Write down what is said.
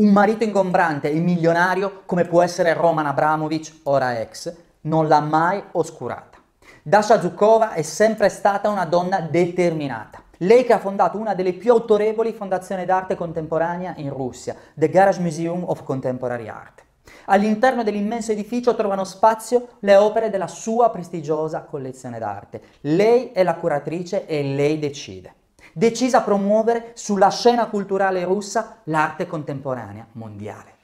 un marito ingombrante e milionario come può essere Roman Abramovic, ora ex, non l'ha mai oscurata. Dasha Zukova è sempre stata una donna determinata. Lei che ha fondato una delle più autorevoli fondazioni d'arte contemporanea in Russia, The Garage Museum of Contemporary Art. All'interno dell'immenso edificio trovano spazio le opere della sua prestigiosa collezione d'arte. Lei è la curatrice e lei decide decisa a promuovere sulla scena culturale russa l'arte contemporanea mondiale.